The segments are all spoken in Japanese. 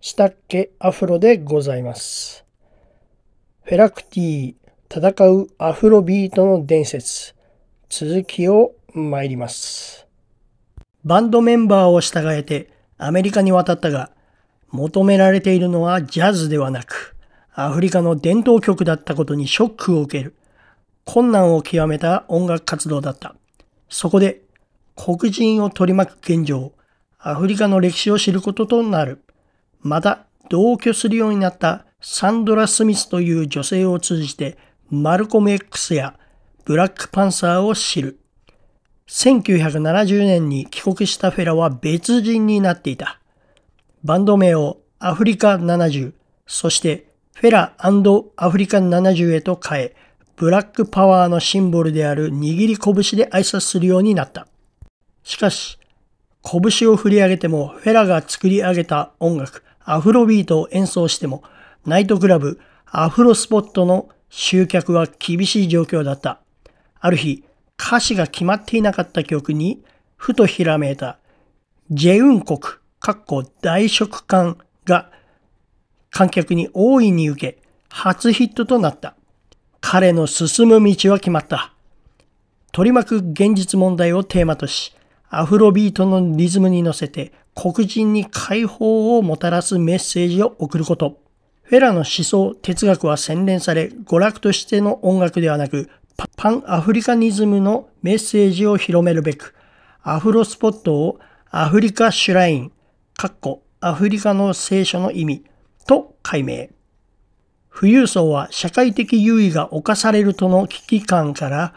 したっけアフロでございます。フェラクティ戦うアフロビートの伝説続きを参ります。バンドメンバーを従えてアメリカに渡ったが求められているのはジャズではなくアフリカの伝統曲だったことにショックを受ける困難を極めた音楽活動だった。そこで黒人を取り巻く現状、アフリカの歴史を知ることとなる。また同居するようになったサンドラ・スミスという女性を通じてマルコム X やブラックパンサーを知る。1970年に帰国したフェラは別人になっていた。バンド名をアフリカ70、そしてフェラアフリカ70へと変え、ブラックパワーのシンボルである握り拳で挨拶するようになった。しかし、拳を振り上げてもフェラが作り上げた音楽、アフロビートを演奏しても、ナイトクラブ、アフロスポットの集客は厳しい状況だった。ある日、歌詞が決まっていなかった曲に、ふとひらめいた、ジェウン国、かっこ大食館が観客に大いに受け、初ヒットとなった。彼の進む道は決まった。取り巻く現実問題をテーマとし、アフロビートのリズムに乗せて黒人に解放をもたらすメッセージを送ること。フェラの思想、哲学は洗練され、娯楽としての音楽ではなく、パンアフリカニズムのメッセージを広めるべく、アフロスポットをアフリカシュライン、かっこアフリカの聖書の意味と解明。富裕層は社会的優位が侵されるとの危機感から、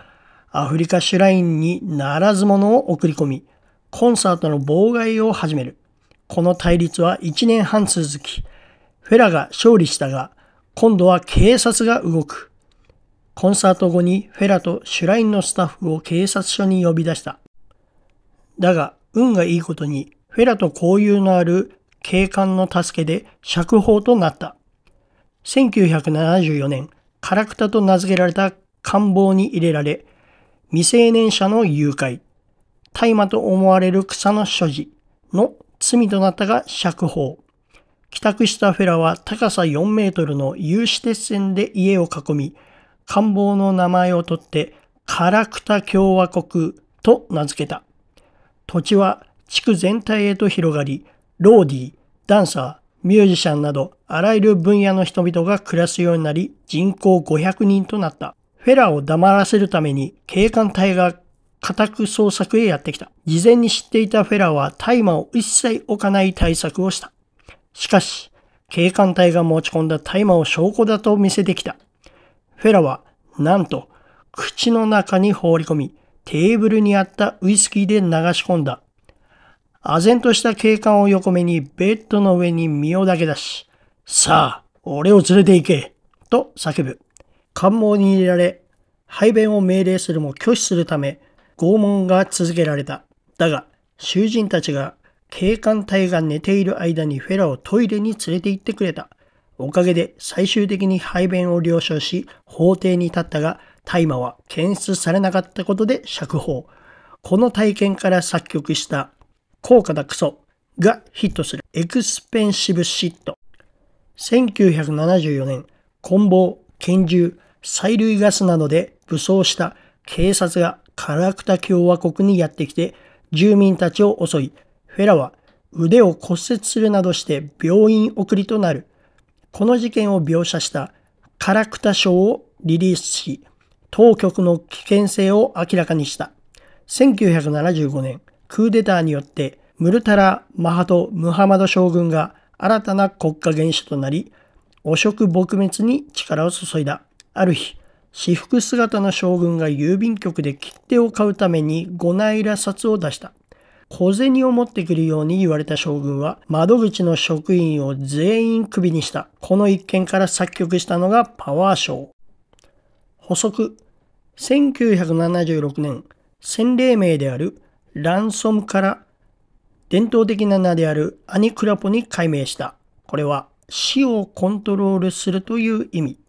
アフリカシュラインにならず者を送り込み、コンサートの妨害を始める。この対立は1年半続き、フェラが勝利したが、今度は警察が動く。コンサート後にフェラとシュラインのスタッフを警察署に呼び出した。だが、運がいいことに、フェラと交友のある警官の助けで釈放となった。1974年、カラクタと名付けられた官房に入れられ、未成年者の誘拐、大麻と思われる草の所持の罪となったが釈放。帰宅したフェラは高さ4メートルの有刺鉄線で家を囲み、官房の名前を取って、カラクタ共和国と名付けた。土地は地区全体へと広がり、ローディー、ダンサー、ミュージシャンなど、あらゆる分野の人々が暮らすようになり、人口500人となった。フェラーを黙らせるために警官隊が家宅捜索へやってきた。事前に知っていたフェラーは大麻を一切置かない対策をした。しかし、警官隊が持ち込んだ大麻を証拠だと見せてきた。フェラーは、なんと、口の中に放り込み、テーブルにあったウイスキーで流し込んだ。唖然とした警官を横目にベッドの上に身を投げ出し、さあ、俺を連れて行けと叫ぶ。関門に入れられ、排便を命令するも拒否するため、拷問が続けられた。だが、囚人たちが警官隊が寝ている間にフェラをトイレに連れて行ってくれた。おかげで最終的に排便を了承し、法廷に立ったが、大麻は検出されなかったことで釈放。この体験から作曲した高価なクソがヒットするエクスペンシブシット。1974年、棍棒拳銃、催涙ガスなどで武装した警察がカラクタ共和国にやってきて住民たちを襲い、フェラは腕を骨折するなどして病院送りとなる。この事件を描写したカラクタ賞をリリースし、当局の危険性を明らかにした。1975年、クーデターによってムルタラ・マハト・ムハマド将軍が新たな国家元首となり、汚職撲滅に力を注いだ。ある日、私服姿の将軍が郵便局で切手を買うために五内ら札を出した。小銭を持ってくるように言われた将軍は窓口の職員を全員首にした。この一件から作曲したのがパワーショー。補足。1976年、洗礼名であるランソムから伝統的な名であるアニクラポに改名した。これは死をコントロールするという意味